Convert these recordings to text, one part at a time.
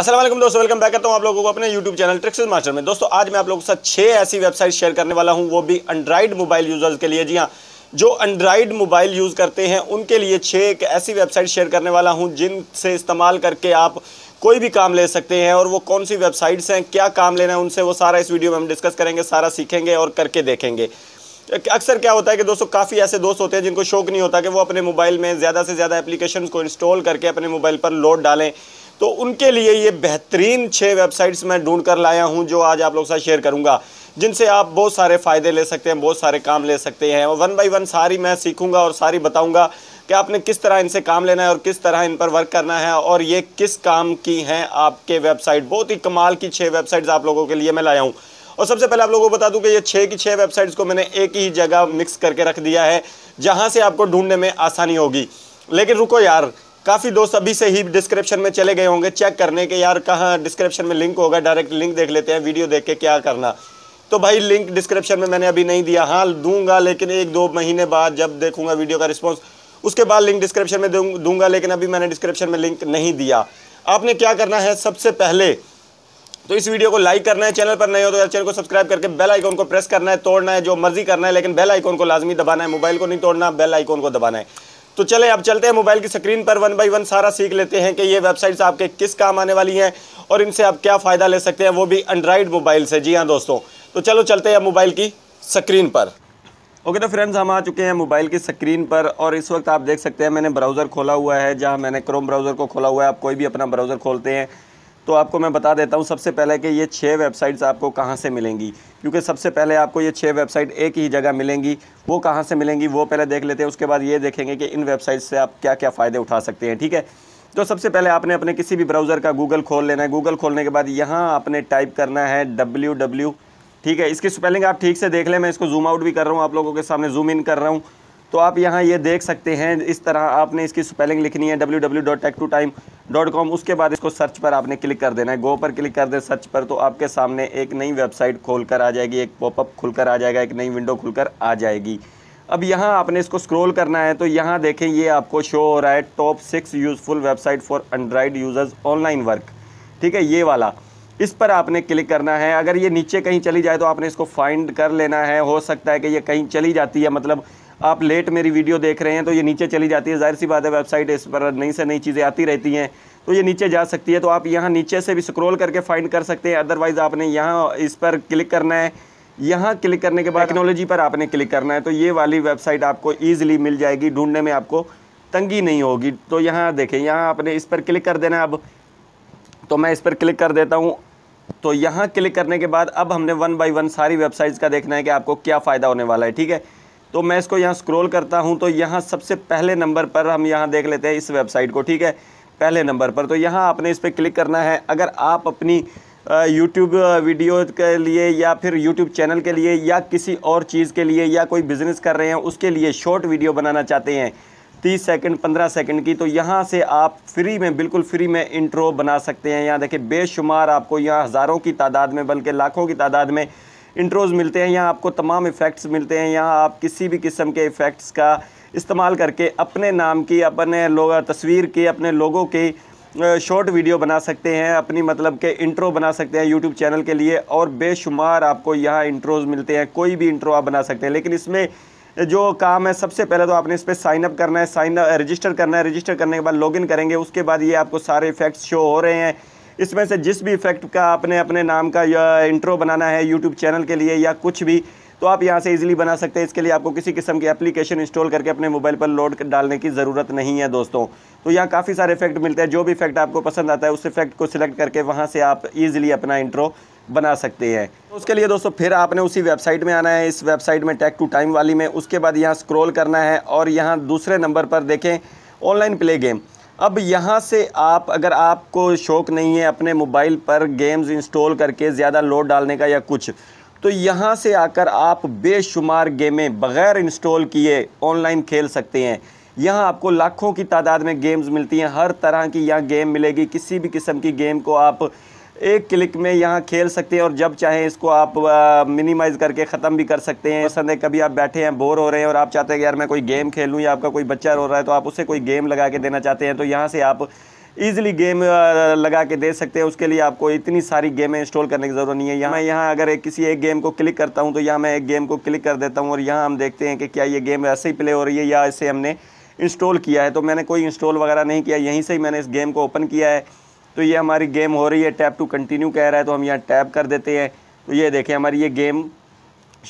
असलम दोस्तों welcome back करता हूँ आप लोगों को अपने यूट्यूब चैनल ट्रिक्स मास्टर में दोस्तों आज मैं आप लोगों के साथ छः ऐसी वेबसाइट शेयर करने वाला हूँ वो भी एंड्राइड मोबाइल यूज़र्स के लिए जी हाँ जो एंड्राइड मोबाइल यूज़ करते हैं उनके लिए छः एक ऐसी वेबसाइट शेयर करने वाला हूँ जिनसे इस्तेमाल करके आप कोई भी काम ले सकते हैं और वो कौन सी वेबसाइट्स हैं क्या काम लेना है उनसे वो सारा इस वीडियो में हम डिस्कस करेंगे सारा सीखेंगे और करके देखेंगे अक्सर क्या होता है कि दोस्तों काफ़ी ऐसे दोस्त होते हैं जिनको शौक नहीं होता कि वो अपने मोबाइल में ज़्यादा से ज़्यादा एप्लीकेशन को इंस्टॉल करके अपने मोबाइल पर लोड डालें तो उनके लिए ये बेहतरीन छः वेबसाइट्स मैं ढूंढ कर लाया हूँ जो आज आप लोग साथ शेयर करूँगा जिनसे आप बहुत सारे फ़ायदे ले सकते हैं बहुत सारे काम ले सकते हैं और वन बाई वन सारी मैं सीखूँगा और सारी बताऊँगा कि आपने किस तरह इनसे काम लेना है और किस तरह इन पर वर्क करना है और ये किस काम की हैं आपके वेबसाइट बहुत ही कमाल की छः वेबसाइट्स आप लोगों के लिए मैं लाया हूँ और सबसे पहले आप लोगों को बता दूं कि ये छः की छः वेबसाइट्स को मैंने एक ही जगह मिक्स करके रख दिया है जहाँ से आपको ढूंढने में आसानी होगी लेकिन रुको यार काफ़ी दोस्त अभी से ही डिस्क्रिप्शन में चले गए होंगे चेक करने के यार कहाँ डिस्क्रिप्शन में लिंक होगा डायरेक्ट लिंक देख लेते हैं वीडियो देख के क्या करना तो भाई लिंक डिस्क्रिप्शन में मैंने अभी नहीं दिया हाँ दूंगा लेकिन एक दो महीने बाद जब देखूंगा वीडियो का रिस्पॉन्स उसके बाद लिंक डिस्क्रिप्शन में दूंगा लेकिन अभी मैंने डिस्क्रिप्शन में लिंक नहीं दिया आपने क्या करना है सबसे पहले तो इस वीडियो को लाइक करना है चैनल पर नहीं हो तो चैनल को सब्सक्राइब करके बेल आइकॉन को प्रेस करना है तोड़ना है जो मर्जी करना है लेकिन बेल आइकॉन को लाजमी दबाना है मोबाइल को नहीं तोड़ना बेल आइकॉन को दबाना है तो चले अब चलते हैं मोबाइल की स्क्रीन पर वन बाई वन सारा सीख लेते हैं कि ये वेबसाइट्स आपके किस काम आने वाली हैं और इनसे आप क्या फ़ायदा ले सकते हैं वो भी एंड्राइड मोबाइल से जी हाँ दोस्तों तो चलो चलते हैं मोबाइल की स्क्रीन पर ओके तो फ्रेंड्स हम आ चुके हैं मोबाइल की स्क्रीन पर और इस वक्त आप देख सकते हैं मैंने ब्राउज़र खोला हुआ है जहाँ मैंने क्रोम ब्राउज़र को खोला हुआ है आप कोई भी अपना ब्राउज़र खोलते हैं तो आपको मैं बता देता हूँ सबसे पहले कि ये छः वेबसाइट्स आपको कहाँ से मिलेंगी क्योंकि सबसे पहले आपको ये छः वेबसाइट एक ही जगह मिलेंगी वो कहाँ से मिलेंगी वो पहले देख लेते हैं उसके बाद ये देखेंगे कि इन वेबसाइट्स से आप क्या क्या फ़ायदे उठा सकते हैं ठीक है तो सबसे पहले आपने अपने किसी भी ब्राउज़र का गूगल खोल लेना है गूगल खोलने के बाद यहाँ आपने टाइप करना है डब्ल्यू डब्ल्यू ठीक है इसकी स्पेलिंग आप ठीक से देख लें मैं इसको जूम आउट भी कर रहा हूँ आप लोगों के सामने जूम इन कर रहा हूँ तो आप यहाँ ये देख सकते हैं इस तरह आपने इसकी स्पेलिंग लिखनी है W W dot tech to time dot com उसके बाद इसको सर्च पर आपने क्लिक कर देना है गो पर क्लिक कर दें सर्च पर तो आपके सामने एक नई वेबसाइट खोल कर आ जाएगी एक पॉपअप खुलकर आ जाएगा एक नई विंडो खुलकर आ जाएगी अब यहाँ आपने इसको स्क्रॉल करना है तो यहाँ देखें ये आपको शो हो रहा है top six useful website for Android users online work ठीक है ये वाला इस पर आपने क्लिक करना है अगर ये नीचे कहीं चली जाए तो आपने इसको फाइंड कर लेना है हो सकता है कि ये कहीं चली जाती है मतलब आप लेट मेरी वीडियो देख रहे हैं तो ये नीचे चली जाती है जाहिर सी बात है वेबसाइट इस पर नई से नई चीज़ें आती रहती हैं तो ये नीचे जा सकती है तो आप यहाँ नीचे से भी स्क्रॉल करके फाइंड कर सकते हैं अदरवाइज़ आपने यहाँ इस पर क्लिक करना है यहाँ क्लिक करने के बाद टेक्नोलॉजी पर आपने क्लिक करना है तो ये वाली वेबसाइट आपको ईजिली मिल जाएगी ढूंढने में आपको तंगी नहीं होगी तो यहाँ देखें यहाँ आपने इस पर क्लिक कर देना है अब तो मैं इस पर क्लिक कर देता हूँ तो यहाँ क्लिक करने के बाद अब हमने वन बाई वन सारी वेबसाइट्स का देखना है कि आपको क्या फ़ायदा होने वाला है ठीक है तो मैं इसको यहाँ स्क्रोल करता हूँ तो यहाँ सबसे पहले नंबर पर हम यहाँ देख लेते हैं इस वेबसाइट को ठीक है पहले नंबर पर तो यहाँ आपने इस पर क्लिक करना है अगर आप अपनी यूट्यूब वीडियो के लिए या फिर यूट्यूब चैनल के लिए या किसी और चीज़ के लिए या कोई बिज़नेस कर रहे हैं उसके लिए शॉर्ट वीडियो बनाना चाहते हैं तीस सेकंड पंद्रह सेकंड की तो यहाँ से आप फ्री में बिल्कुल फ्री में इंट्रो बना सकते हैं यहाँ देखिए बेशुमार आपको यहाँ हज़ारों की तादाद में बल्कि लाखों की तादाद में इंट्रोज़ मिलते हैं यहाँ आपको तमाम इफ़ेक्ट्स मिलते हैं यहाँ आप किसी भी किस्म के इफ़ेक्ट्स का इस्तेमाल करके अपने नाम की अपने लोग तस्वीर की अपने लोगों की शॉर्ट वीडियो बना सकते हैं अपनी मतलब के इंट्रो बना सकते हैं यूट्यूब चैनल के लिए और बेशुमार आपको यहाँ इंट्रोज़ मिलते हैं कोई भी इंट्रो आप बना सकते हैं लेकिन इसमें जो काम है सबसे पहले तो आपने इस पर साइनअप करना है साइन रजिस्टर करना है रजिस्टर करने के बाद लॉगिन करेंगे उसके बाद ये आपको सारे इफेक्ट्स शो हो रहे हैं इसमें से जिस भी इफेक्ट का आपने अपने नाम का या इंट्रो बनाना है यूट्यूब चैनल के लिए या कुछ भी तो आप यहाँ से इजीली बना सकते हैं इसके लिए आपको किसी किस्म की एप्लीकेशन इंस्टॉल करके अपने मोबाइल पर लोड डालने की ज़रूरत नहीं है दोस्तों तो यहाँ काफ़ी सारे इफेक्ट मिलते हैं जो भी इफेक्ट आपको पसंद आता है उस इफेक्ट को सिलेक्ट करके वहाँ से आप ईजिली अपना इंट्रो बना सकते हैं तो उसके लिए दोस्तों फिर आपने उसी वेबसाइट में आना है इस वेबसाइट में टैक टू टाइम वाली में उसके बाद यहाँ स्क्रोल करना है और यहाँ दूसरे नंबर पर देखें ऑनलाइन प्ले गेम अब यहाँ से आप अगर आपको शौक़ नहीं है अपने मोबाइल पर गेम्स इंस्टॉल करके ज़्यादा लोड डालने का या कुछ तो यहाँ से आकर आप बेशुमार गेमें बग़ैर इंस्टॉल किए ऑनलाइन खेल सकते हैं यहाँ आपको लाखों की तादाद में गेम्स मिलती हैं हर तरह की यहाँ गेम मिलेगी किसी भी किस्म की गेम को आप एक क्लिक में यहाँ खेल सकते हैं और जब चाहें इसको आप मिनिमाइज़ करके ख़त्म भी कर सकते हैं पसंद है कभी आप बैठे हैं बोर हो रहे हैं और आप चाहते हैं कि यार मैं कोई गेम खेलूँ या आपका कोई बच्चा रो रहा है तो आप उसे कोई गेम लगा के देना चाहते हैं तो यहाँ से आप ईजिली गेम लगा के दे सकते हैं उसके लिए आपको इतनी सारी गेमें इंस्टॉल करने की ज़रूरत नहीं है यहाँ यहाँ अगर एक किसी एक गेम को क्लिक करता हूँ तो यहाँ मैं एक गेम को क्लिक कर देता हूँ और यहाँ हम देखते हैं कि क्या ये गेम ऐसे ही प्ले हो रही है या इसे हमने इंस्टॉल किया है तो मैंने कोई इंस्टॉल वगैरह नहीं किया यहीं से ही मैंने इस गेम को ओपन किया है तो ये हमारी गेम हो रही है टैप टू कंटिन्यू कह रहा है तो हम यहाँ टैप कर देते हैं तो ये देखें हमारी ये गेम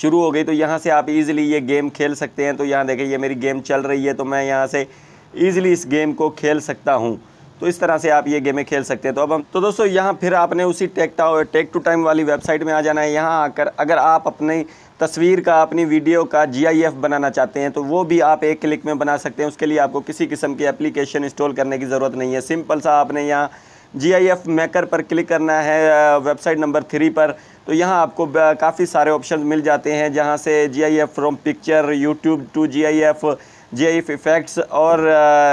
शुरू हो गई तो यहाँ से आप इजीली ये गेम खेल सकते हैं तो यहाँ देखें ये मेरी गेम चल रही है तो मैं यहाँ से ईज़िली इस गेम को खेल सकता हूँ तो इस तरह से आप ये गेमें खेल सकते हैं तो अब हम तो दोस्तों यहाँ फिर आपने उसी tech to tech to time वाली वेबसाइट में आ जाना है यहाँ आकर अगर आप अपनी तस्वीर का अपनी वीडियो का जीआईएफ बनाना चाहते हैं तो वो भी आप एक क्लिक में बना सकते हैं उसके लिए आपको किसी किस्म की एप्लीकेशन इंस्टॉल करने की ज़रूरत नहीं है सिंपल सा आपने यहाँ जी आई एफ मेकर पर क्लिक करना है वेबसाइट नंबर थ्री पर तो यहाँ आपको काफ़ी सारे ऑप्शन मिल जाते हैं जहाँ से G I F from picture YouTube to G I F G I F effects और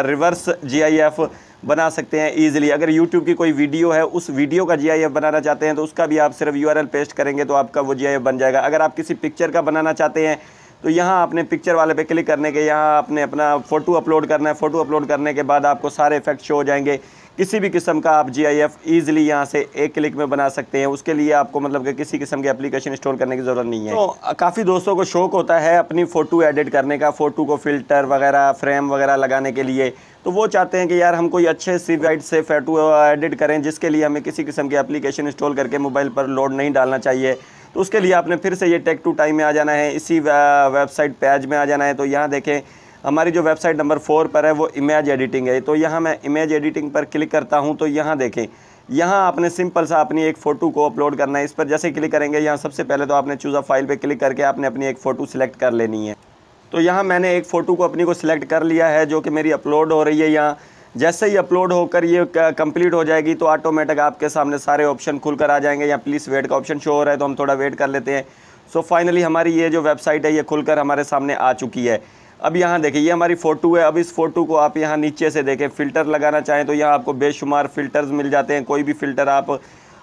रिवर्स जी आई एफ बना सकते हैं ईजिली अगर यूट्यूब की कोई वीडियो है उस वीडियो का जी बनाना चाहते हैं तो उसका भी आप सिर्फ यू पेस्ट करेंगे तो आपका वो जी बन जाएगा अगर आप किसी पिक्चर का बनाना चाहते हैं तो यहाँ आपने पिक्चर वाले पे क्लिक करने के यहाँ आपने अपना फ़ोटो अपलोड करना है फ़ोटो अपलोड करने के बाद आपको सारे इफेक्ट शो हो जाएंगे किसी भी किस्म का आप जी आई एफ ईजिली यहाँ से एक क्लिक में बना सकते हैं उसके लिए आपको मतलब कि किसी किस्म के एप्लीकेशन इंस्टॉल करने की ज़रूरत नहीं है तो काफ़ी दोस्तों को शौक होता है अपनी फ़ोटो एडिट करने का फ़ोटो को फ़िल्टर वगैरह फ्रेम वगैरह लगाने के लिए तो वो चाहते हैं कि यार हम कोई अच्छे सी वाइट से फ़ोटो एडिट करें जिसके लिए हमें किसी किस्म की एप्लीकेशन इंस्टॉल करके मोबाइल पर लोड नहीं डालना चाहिए तो उसके लिए आपने फिर से ये टेक टू टाइम में आ जाना है इसी वेबसाइट पेज में आ जाना है तो यहाँ देखें हमारी जो वेबसाइट नंबर फोर पर है वो इमेज एडिटिंग है तो यहाँ मैं इमेज एडिटिंग पर क्लिक करता हूँ तो यहाँ देखें यहाँ आपने सिंपल सा अपनी एक फ़ोटो को अपलोड करना है इस पर जैसे क्लिक करेंगे यहाँ सबसे पहले तो आपने चूज़ा फाइल पे क्लिक करके आपने अपनी एक फ़ोटो सिलेक्ट कर लेनी है तो यहाँ मैंने एक फ़ोटो को अपनी को सिलेक्ट कर लिया है जो कि मेरी अपलोड हो रही है यहाँ जैसे ही अपलोड होकर ये कंप्लीट हो जाएगी तो ऑटोमेटिक आपके सामने सारे ऑप्शन खुल कर आ जाएंगे यहाँ प्लीज़ वेट का ऑप्शन शो हो रहा है तो हम थोड़ा वेट कर लेते हैं सो so फाइनली हमारी ये जो वेबसाइट है ये खुलकर हमारे सामने आ चुकी है अब यहाँ देखिए ये हमारी फ़ोटो है अब इस फ़ोटो को आप यहाँ नीचे से देखें फ़िल्टर लगाना चाहें तो यहाँ आपको बेशुमार फ़िल्टर्स मिल जाते हैं कोई भी फ़िल्टर आप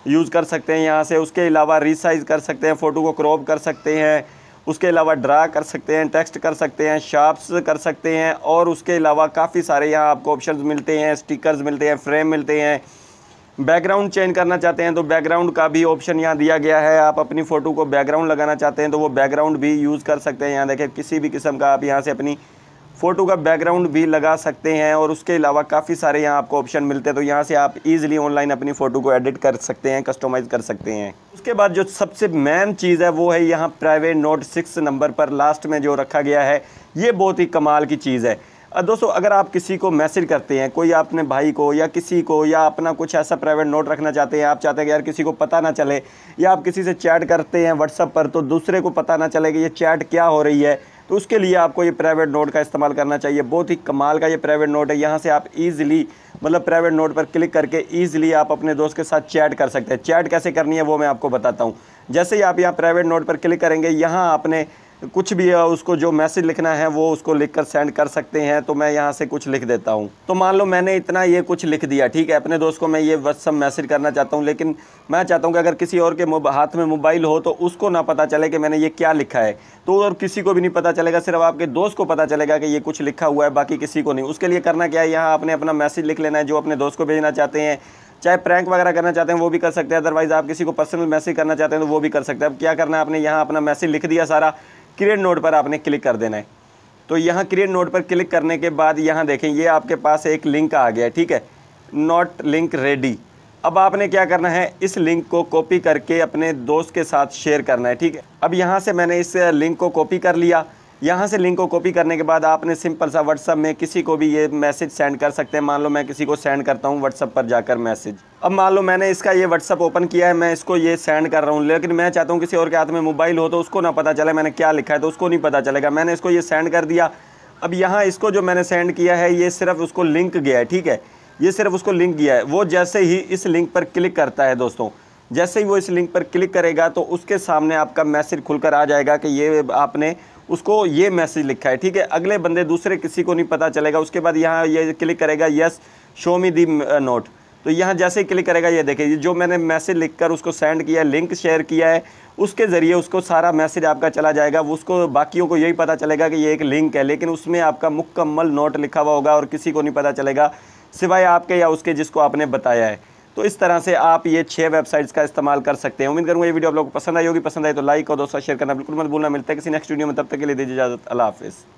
यूज़ कर सकते हैं यहाँ से उसके अलावा रिसाइज़ कर सकते हैं फ़ोटो को क्रॉप कर सकते हैं उसके अलावा ड्रा कर सकते हैं टेक्स्ट कर सकते हैं शार्प्स कर सकते हैं और उसके अलावा काफ़ी सारे यहाँ आपको ऑप्शन मिलते हैं स्टिकर्स मिलते हैं फ्रेम मिलते हैं बैकग्राउंड चेंज करना चाहते हैं तो बैकग्राउंड का भी ऑप्शन यहाँ दिया गया है आप अपनी फ़ोटो को बैकग्राउंड लगाना चाहते हैं तो वो बैकग्राउंड भी यूज़ कर सकते हैं यहाँ देखें किसी भी किस्म का आप यहाँ से अपनी फ़ोटो का बैकग्राउंड भी लगा सकते हैं और उसके अलावा काफ़ी सारे यहाँ आपको ऑप्शन मिलते हैं तो यहाँ से आप इजीली ऑनलाइन अपनी फ़ोटो को एडिट कर सकते हैं कस्टमाइज़ कर सकते हैं उसके बाद जो सबसे मेन चीज़ है वो है यहाँ प्राइवेट नोट सिक्स नंबर पर लास्ट में जो रखा गया है ये बहुत ही कमाल की चीज़ है दोस्तों अगर आप किसी को मैसेज करते हैं कोई अपने भाई को या किसी को या अपना कुछ ऐसा प्राइवेट नोट रखना चाहते हैं आप चाहते हैं कि यार किसी को पता ना चले या आप किसी से चैट करते हैं व्हाट्सअप पर तो दूसरे को पता ना चले कि ये चैट क्या हो रही है तो उसके लिए आपको ये प्राइवेट नोट का इस्तेमाल करना चाहिए बहुत ही कमाल का ये प्राइवेट नोट है यहाँ से आप ईज़िली मतलब प्राइवेट नोट पर क्लिक करके ईज़िली आप अपने दोस्त के साथ चैट कर सकते हैं चैट कैसे करनी है वो मैं आपको बताता हूँ जैसे ही आप यहाँ प्राइवेट नोट पर क्लिक करेंगे यहाँ आपने कुछ भी उसको जो मैसेज लिखना है वो उसको लिख कर सेंड कर सकते हैं तो मैं यहाँ से कुछ लिख देता हूँ तो मान लो मैंने इतना ये कुछ लिख दिया ठीक है अपने दोस्त को मैं ये व्हाट्सअप मैसेज करना चाहता हूँ लेकिन मैं चाहता हूँ कि अगर किसी और के हाथ में मोबाइल हो तो उसको ना पता चले कि मैंने ये क्या लिखा है तो और किसी को भी नहीं पता चलेगा सिर्फ आपके दोस्त को पता चलेगा कि ये कुछ लिखा हुआ है बाकी किसी को नहीं उसके लिए करना क्या है यहाँ आपने अपना मैसेज लिख लेना है जो अपने दोस्त को भेजना चाहते हैं चाहे प्रैंक वगैरह करना चाहते हैं वो भी कर सकते हैं अदरवाइज़ आप किसी को पर्सनल मैसेज करना चाहते हैं तो वो भी कर सकते हैं अब क्या करना है आपने यहाँ अपना मैसेज लिख दिया सारा क्रिएट नोड पर आपने क्लिक कर देना है तो यहाँ क्रिएट नोड पर क्लिक करने के बाद यहाँ देखें ये आपके पास एक लिंक आ गया ठीक है नॉट लिंक रेडी अब आपने क्या करना है इस लिंक को कॉपी करके अपने दोस्त के साथ शेयर करना है ठीक है अब यहाँ से मैंने इस लिंक को कॉपी कर लिया यहाँ से लिंक को कॉपी करने के बाद आपने सिंपल सा व्हाट्सअप में किसी को भी ये मैसेज सेंड कर सकते हैं मान लो मैं किसी को सेंड करता हूँ व्हाट्सअप पर जाकर मैसेज अब मान लो मैंने इसका ये व्हाट्सअप ओपन किया है मैं इसको ये सेंड कर रहा हूँ लेकिन मैं चाहता हूँ किसी और के हाथ में मोबाइल हो तो उसको ना पता चले मैंने क्या लिखा है तो उसको नहीं पता चलेगा मैंने इसको ये सेंड कर दिया अब यहाँ इसको जो मैंने सेंड किया है ये सिर्फ उसको लिंक गया है ठीक है ये सिर्फ उसको लिंक गया है वो जैसे ही इस लिंक पर क्लिक करता है दोस्तों जैसे ही वो इस लिंक पर क्लिक करेगा तो उसके सामने आपका मैसेज खुलकर आ जाएगा कि ये आपने उसको ये मैसेज लिखा है ठीक है अगले बंदे दूसरे किसी को नहीं पता चलेगा उसके बाद यहाँ ये क्लिक करेगा yes show me the note तो यहाँ जैसे ही क्लिक करेगा ये देखिए जो मैंने मैसेज लिखकर उसको सेंड किया है लिंक शेयर किया है उसके ज़रिए उसको सारा मैसेज आपका चला जाएगा उसको बाकियों को यही पता चलेगा कि ये एक लिंक है लेकिन उसमें आपका मुकम्मल नोट लिखा हुआ होगा और किसी को नहीं पता चलेगा सिवाय आपके या उसके जिसको आपने बताया है तो इस तरह से आप ये छह वेबसाइट्स का इस्तेमाल कर सकते हैं उम्मीद करूँगा ये वीडियो आप लोग को पसंद आई होगी पसंद आई तो लाइक और दोस्तों शेयर करना बिल्कुल मत भूलना मिलता है किसी नेक्स्ट वीडियो में तब तक के लिए दीजिए इजाज़त अला हाफिज़